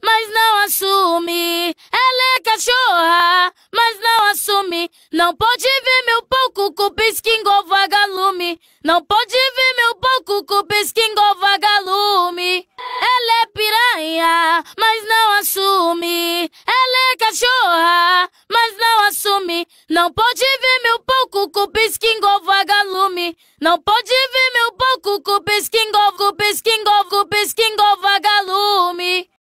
mas não assume. Ela é cachorra, mas não assume. Não pode ver meu pouco com pisquingo vagalume. Não pode ver meu pouco com pisquingo vagalume. Ela é piranha, mas não assume. Ela é cachorra, mas não assume. Não pode ver meu pouco com pisquingo vagalume. Não pode ver meu pouco com pisquingo, com pisquingo, com pisquingo vagalume.